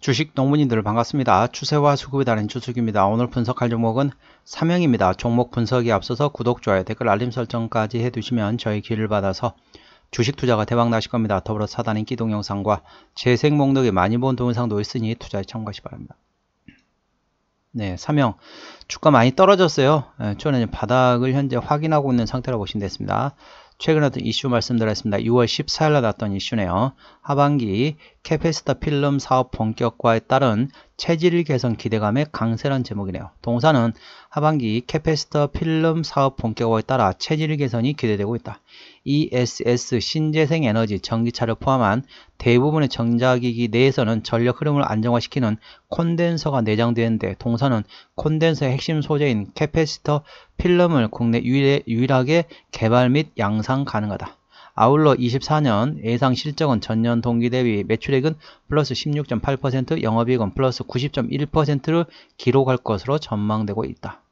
주식 농문인들 반갑습니다. 추세와 수급에 다른 추식입니다 오늘 분석할 종목은 삼형입니다. 종목 분석에 앞서서 구독, 좋아요, 댓글, 알림 설정까지 해두시면 저희 길을 받아서 주식 투자가 대박 나실 겁니다. 더불어 사단 인기 동영상과 재생 목록에 많이 본 동영상도 있으니 투자에 참고하시 기 바랍니다. 네, 삼형 주가 많이 떨어졌어요. 예, 초에는 바닥을 현재 확인하고 있는 상태라고 보시면 됐습니다 최근에 어떤 이슈 말씀드렸습니다. 6월 14일날 났던 이슈네요. 하반기 캐페스터 필름 사업 본격화에 따른 체질 개선 기대감의 강세란 제목이네요. 동사는 하반기 캐페스터 필름 사업 본격화에 따라 체질 개선이 기대되고 있다. ESS 신재생 에너지 전기차를 포함한 대부분의 전자기기 내에서는 전력 흐름을 안정화시키는 콘덴서가 내장되는데 동사는 콘덴서의 핵심 소재인 캐패시터 필름을 국내 유일하게 개발 및 양산 가능하다. 아울러 24년 예상 실적은 전년 동기 대비 매출액은 플러스 16.8%, 영업이익은 플러스 90.1%를 기록할 것으로 전망되고 있다.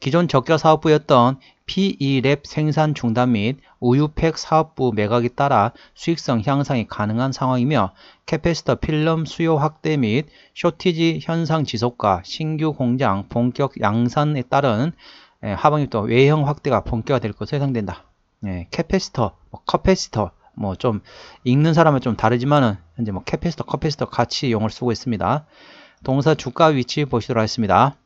기존 적격 사업부였던 PE랩 생산 중단 및 우유팩 사업부 매각에 따라 수익성 향상이 가능한 상황이며 캐페스터 필름 수요 확대 및 쇼티지 현상 지속과 신규 공장 본격 양산에 따른 예, 하반기부터 외형 확대가 본격화될 것으로 예상된다. 예, 캐페스터, 뭐커패스터뭐 좀 읽는 사람은 좀 다르지만은 현재 뭐 캐페스터, 커패스터 같이 용어를 쓰고 있습니다. 동사 주가 위치 보시도록 하겠습니다.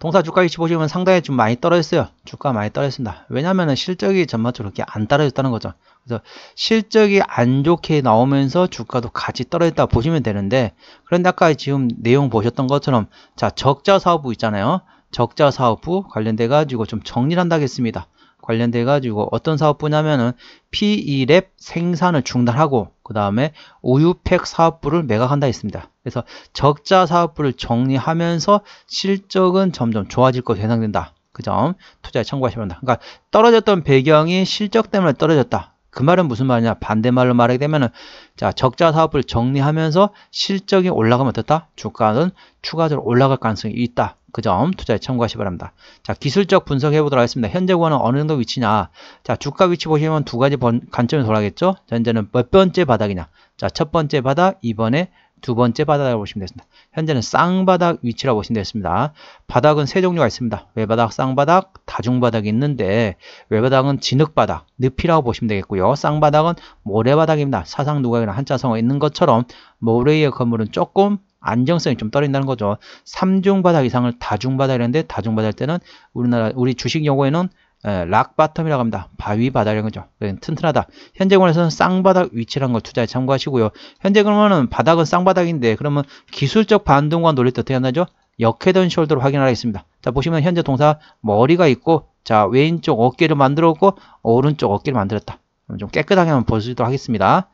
동사 주가 위치 보시면 상당히 좀 많이 떨어졌어요. 주가 많이 떨어졌습니다. 왜냐면은 실적이 전반적으로 이렇게안 떨어졌다는 거죠. 그래서 실적이 안 좋게 나오면서 주가도 같이 떨어졌다 보시면 되는데 그런데 아까 지금 내용 보셨던 것처럼 자 적자 사업부 있잖아요. 적자 사업부 관련돼 가지고 좀 정리를 한다겠습니다. 관련돼 가지고 어떤 사업 부냐면은 PE랩 e 생산을 중단하고 그 다음에 우유팩 사업부를 매각한다 했습니다. 그래서 적자 사업부를 정리하면서 실적은 점점 좋아질 것으로 예상된다. 그 점 투자에 참고하시면 된다. 그러니까 떨어졌던 배경이 실적 때문에 떨어졌다. 그 말은 무슨 말이냐 반대말로 말하게 되면은 자 적자 사업을 정리하면서 실적이 올라가면 어떻다 주가는 추가적으로 올라갈 가능성이 있다 그점 투자에 참고하시 바랍니다. 자, 기술적 분석해 보도록 하겠습니다. 현재 구간은 어느 정도 위치냐? 자, 주가 위치 보시면 두 가지 번, 관점이 돌아가겠죠? 자, 현재는 몇 번째 바닥이냐? 자, 첫 번째 바닥, 이번에 두 번째 바닥이라고 보시면 되겠습니다. 현재는 쌍바닥 위치라고 보시면 되겠습니다. 바닥은 세 종류가 있습니다. 외바닥, 쌍바닥, 다중바닥이 있는데 외바닥은 진흙바닥, 늪이라고 보시면 되겠고요. 쌍바닥은 모래바닥입니다. 사상 누각이나 한자성어 있는 것처럼 모래의 건물은 조금 안정성이 좀 떨어진다는 거죠. 3중 바닥 이상을 다중 바닥이라는데 다중 바닥일 때는 우리나라 우리 주식 용어에는 예, 락 바텀이라고 합니다. 바위 바닥이라는 거죠. 튼튼하다. 현재 권에서는 쌍바닥 위치라는 걸 투자에 참고하시고요. 현재 그러면은 바닥은 쌍바닥인데 그러면 기술적 반등과 논리 때 어떻게 한다죠? 역회전 숄더로 확인하겠습니다. 자 보시면 현재 동사 머리가 있고 자 왼쪽 어깨를 만들었고 오른쪽 어깨를 만들었다. 좀 깨끗하게 한번 보시도록 하겠습니다.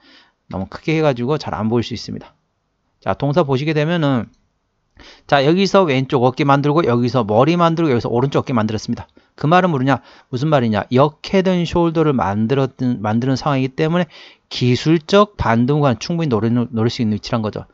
너무 크게 해가지고 잘 안 보일 수 있습니다. 자, 동사 보시게 되면은 자, 여기서 왼쪽 어깨 만들고 여기서 머리 만들고 여기서 오른쪽 어깨 만들었습니다. 그 말은 뭐냐? 무슨 말이냐? 역헤든 숄더를 만들었던 만드는 상황이기 때문에 기술적 반동과는 충분히 노릴, 노릴 수 있는 위치란 거죠.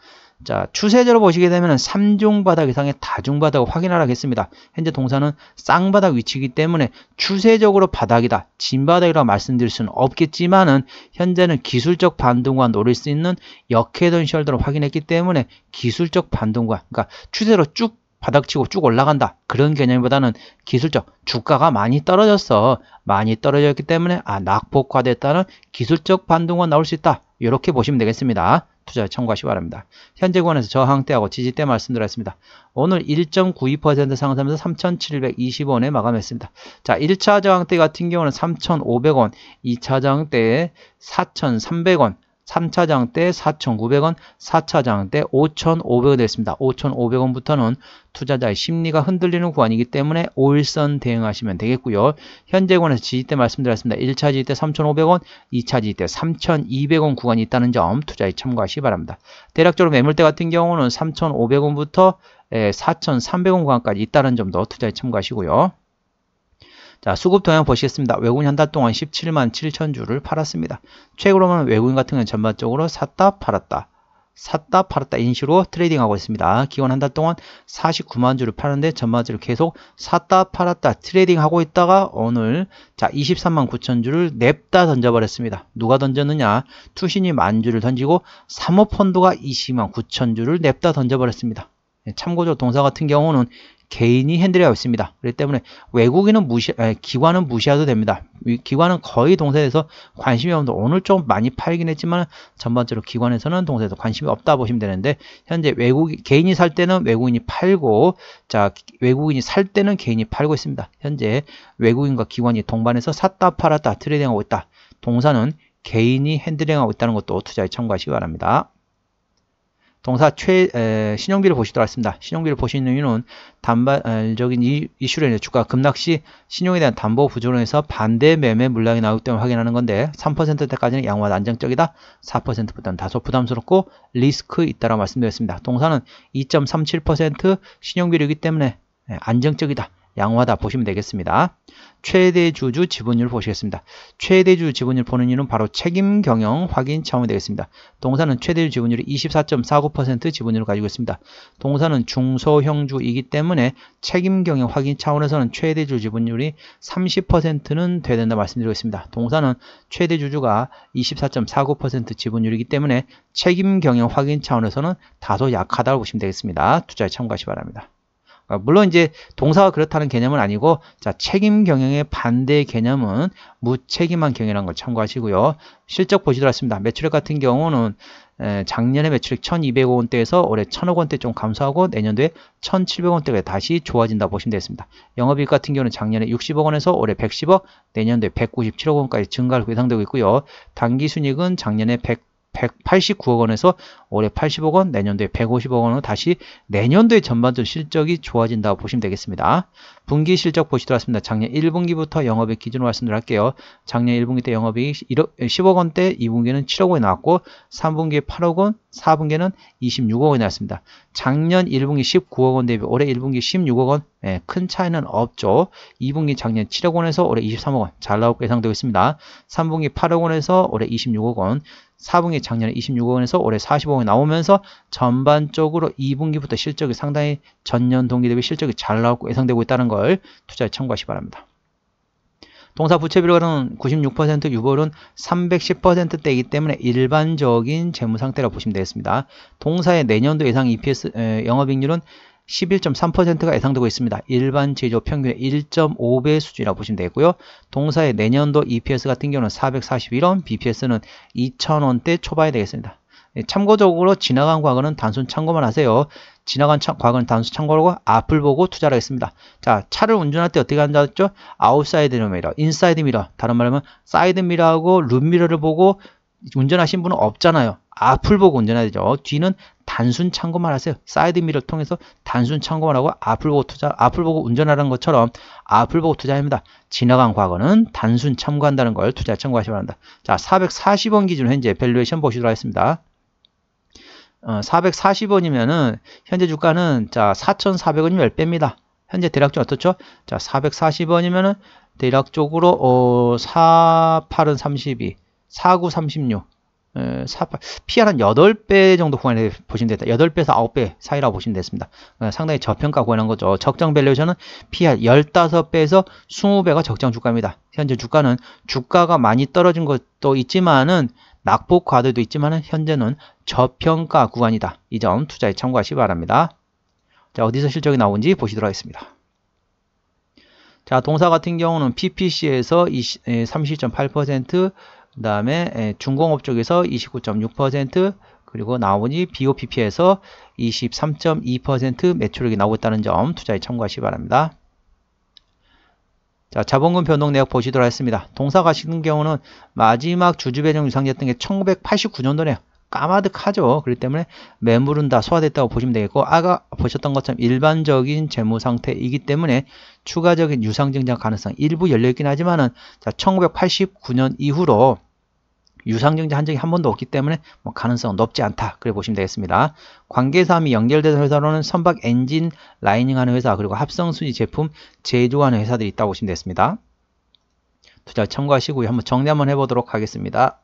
자, 추세적으로 보시게 되면 3종 바닥 이상의 다중 바닥을 확인하라겠습니다. 현재 동사는 쌍바닥 위치이기 때문에 추세적으로 바닥이다, 진바닥이라 고 말씀드릴 수는 없겠지만은 현재는 기술적 반동과 노릴 수 있는 역회전시월드로 확인했기 때문에 기술적 반동과 그러니까 추세로 쭉 바닥치고 쭉 올라간다 그런 개념보다는 기술적 주가가 많이 떨어졌어 많이 떨어졌기 때문에 아 낙폭화됐다는 기술적 반동과 나올 수 있다 이렇게 보시면 되겠습니다. 투자 참고하시기 바랍니다. 현재 구간에서 저항대하고 지지대 말씀드렸습니다. 오늘 1.92% 상승하면서 3,720원에 마감했습니다. 자, 1차 저항대 같은 경우는 3,500원, 2차 저항대에 4,300원, 3차장 때 4,900원, 4차장 때5 5 0 0원 됐습니다. 5,500원부터는 투자자의 심리가 흔들리는 구간이기 때문에 5일선 대응하시면 되겠고요. 현재 권에서 지지 대 말씀드렸습니다. 1차 지지 때 3,500원, 2차 지지 때 3,200원 구간이 있다는 점 투자에 참고하시기 바랍니다. 대략적으로 매물대 같은 경우는 3,500원부터 4,300원 구간까지 있다는 점도 투자에 참고하시고요. 자, 수급 동향 보시겠습니다. 외국인 한 달 동안 17만 7천 주를 팔았습니다. 최근으로는 외국인 같은 경우는 전반적으로 샀다 팔았다. 샀다 팔았다 인식으로 트레이딩하고 있습니다. 기원 한 달 동안 49만 주를 팔았는데 전반적으로 계속 샀다 팔았다 트레이딩하고 있다가 오늘 자 23만 9천 주를 냅다 던져버렸습니다. 누가 던졌느냐? 투신이 만 주를 던지고 사모펀드가 20만 9천 주를 냅다 던져버렸습니다. 예, 참고적으로 동사 같은 경우는 개인이 핸들이 없습니다. 그렇기 때문에 외국인은 무시, 아 기관은 무시하도 됩니다. 기관은 거의 동세에서 관심이 없는데 오늘 좀 많이 팔긴 했지만 전반적으로 기관에서는 동세에서 관심이 없다 보시면 되는데 현재 외국 개인이 살 때는 외국인이 팔고 자 외국인이 살 때는 개인이 팔고 있습니다. 현재 외국인과 기관이 동반해서 샀다 팔았다 트레이딩하고 있다. 동사는 개인이 핸들링하고 있다는 것도 투자에 참고하시기 바랍니다. 동사 최 에, 신용비를 보시도록 하겠습니다. 신용비를 보시는 이유는 단발적인 이, 슈로 인해 주가 급락 시 신용에 대한 담보 부조론해서 반대 매매 물량이 나오기 때문에 확인하는 건데 3%대까지는 양호하다 안정적이다 4%부터는 다소 부담스럽고 리스크 있다라고 말씀드렸습니다. 동사는 2.37% 신용비율이기 때문에 예, 안정적이다 양호하다 보시면 되겠습니다. 최대주주 지분율 보시겠습니다. 최대주 주 지분율 보는 이유는 바로 책임 경영 확인 차원이 되겠습니다. 동사는 최대주 지분율이 24.49% 지분율을 가지고 있습니다. 동사는 중소형주이기 때문에 책임 경영 확인 차원에서는 최대주 지분율이 30%는 돼야 된다 말씀드리고 있습니다. 동사는 최대주주가 24.49% 지분율이기 때문에 책임 경영 확인 차원에서는 다소 약하다고 보시면 되겠습니다. 투자에 참고하시 기 바랍니다. 아, 물론 이제 동사가 그렇다는 개념은 아니고 자 책임 경영의 반대 개념은 무책임한 경영이라는 걸 참고하시고요. 실적 보시더라습니다 매출액 같은 경우는 작년에 매출액 1,200억 원대에서 올해 1,000억 원대 좀 감소하고 내년도에 1,700억 원대가 다시 좋아진다 보시면 되겠습니다. 영업이익 같은 경우는 작년에 60억 원에서 올해 110억, 내년도에 197억 원까지 증가를 예상되고 있고요. 단기 순익은 이 작년에 100 189억 원에서 올해 80억 원, 내년도에 150억 원으로 다시 내년도에 전반적으 실적이 좋아진다고 보시면 되겠습니다. 분기 실적 보시도록 하겠습니다. 작년 1분기부터 영업액 기준으로 말씀드릴 게요 작년 1분기 때 영업액이 10억 원대, 2분기는 7억 원이 나왔고 3분기에 8억 원, 4분기는 26억 원이 나왔습니다. 작년 1분기 19억 원 대비 올해 1분기 16억 원, 예, 큰 차이는 없죠. 2분기 작년 7억 원에서 올해 23억 원, 잘 나올 예상되고 있습니다. 3분기 8억 원에서 올해 26억 원, 4분기 작년에 26억 원에서 올해 4 5억원이 나오면서 전반적으로 2분기부터 실적이 상당히 전년 동기 대비 실적이 잘 나왔고 예상되고 있다는 걸 투자에 참고하시 기 바랍니다. 동사 부채비율은 96% 유보율은 310%대이기 때문에 일반적인 재무 상태라고 보시면 되겠습니다. 동사의 내년도 예상 EPS 에, 영업익률은 11.3%가 예상되고 있습니다. 일반 제조 평균의 1.5배 수준이라고 보시면 되고요. 동사의 내년도 EPS 같은 경우는 441원, BPS는 2,000원대 초반이 되겠습니다. 예, 참고적으로 지나간 과거는 단순 참고만 하세요. 지나간 차, 과거는 단순 참고로 앞을 보고 투자를 했습니다. 자, 차를 운전할 때 어떻게 한다 고 했죠? 아웃사이드 미러, 인사이드 미러. 다른 말하면 사이드 미러하고 룸미러를 보고 운전하신 분은 없잖아요. 앞을 보고 운전해야 되죠. 뒤는 단순 참고만 하세요. 사이드미를 통해서 단순 참고만 하고 앞을 보고 투자, 앞을 보고 운전하는 것처럼 앞을 보고 투자합니다. 지나간 과거는 단순 참고한다는 걸 투자 참고하시 기 바랍니다. 자, 440원 기준 현재 밸류에이션 보시도록 하겠습니다. 어, 440원이면은 현재 주가는 자 4,400원이면 10배입니다. 현재 대략적으로 어떻죠? 자 440원이면은 대략적으로 어, 48은 32, 49 36, 48, PR 한 8배 정도 구간에 보시면 됐다. 8배에서 9배 사이라고 보시면 됐습니다. 어, 상당히 저평가 구간한 거죠. 적정 밸류에서는 PR 15배에서 20배가 적정 주가입니다. 현재 주가는 주가가 많이 떨어진 것도 있지만은 낙폭 과도도 있지만은 현재는 저평가 구간이다. 이 점 투자에 참고하시기 바랍니다. 자, 어디서 실적이 나온지 보시도록 하겠습니다. 자, 동사 같은 경우는 PPC에서 30.8%, 그 다음에 예, 중공업 쪽에서 29.6% 그리고 나머지 BOPP에서 23.2% 매출액이 나오고 있다는 점 투자에 참고하시기 바랍니다. 자, 자본금 변동 내역 보시도록 하겠습니다. 동사 가시는 경우는 마지막 주주 배정 유상이었던 게 1989년도네요. 까마득하죠. 그렇기 때문에 매물은 다 소화됐다고 보시면 되겠고 아까 보셨던 것처럼 일반적인 재무 상태이기 때문에 추가적인 유상 증자 가능성 일부 열려 있긴 하지만은 자 1989년 이후로 유상 증자 한 적이 한 번도 없기 때문에 뭐 가능성은 높지 않다. 그래 보시면 되겠습니다. 관계사함이 연결된 회사로는 선박 엔진 라이닝하는 회사 그리고 합성 수지 제품 제조하는 회사들이 있다고 보시면 되겠습니다. 투자 참고하시고요. 한번 정리 한번 해보도록 하겠습니다.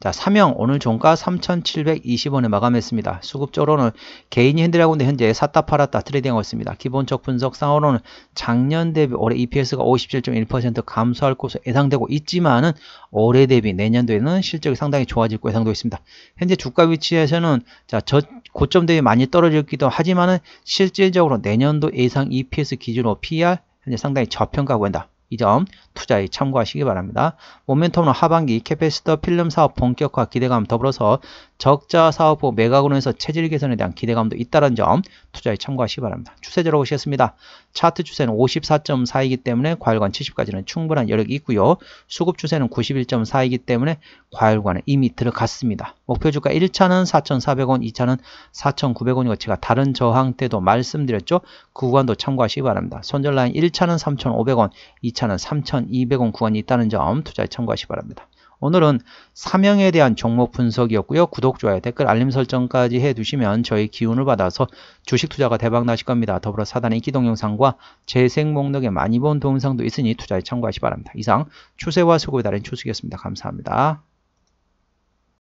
자, 삼형 오늘 종가 3,720원에 마감했습니다. 수급적으로는 개인이 핸들하고 있는데 현재 샀다 팔았다 트레이딩하고 있습니다. 기본적 분석 상으로는 작년 대비 올해 EPS가 57.1% 감소할 것으로 예상되고 있지만은 올해 대비 내년도에는 실적이 상당히 좋아질 것으로 예상되고 있습니다. 현재 주가 위치에서는 자, 저 고점 대비 많이 떨어졌기도 하지만은 실질적으로 내년도 예상 EPS 기준으로 PR 현재 상당히 저평가하고 있다. 이점 투자에 참고하시기 바랍니다. 모멘텀은 하반기 캐페스터 필름 사업 본격화 기대감 더불어서 적자 사업후 매각으로에서 체질 개선에 대한 기대감도 있다는 점 투자에 참고하시기 바랍니다. 추세적으로 오겠습니다 차트 추세는 54.4이기 때문에 과열관 70까지는 충분한 여력이 있고요. 수급 추세는 91.4이기 때문에 과열관에 이미 들어갔습니다. 목표 주가 1차는 4,400원, 2차는 4,900원이고 제가 다른 저항 때도 말씀드렸죠. 그 구간도 참고하시기 바랍니다. 손절라인 1차는 3,500원, 2차 차는 3,200원 구간이 있다는 점 투자에 참고하시기 바랍니다. 오늘은 사명에 대한 종목 분석이었고요. 구독, 좋아요, 댓글, 알림 설정까지 해두시면 저희 기운을 받아서 주식 투자가 대박 나실 겁니다. 더불어 사단의 기동 영상과 재생 목록에 많이 본 동영상도 있으니 투자에 참고하시기 바랍니다. 이상 추세와 수고에 다른 추수기였습니다. 감사합니다.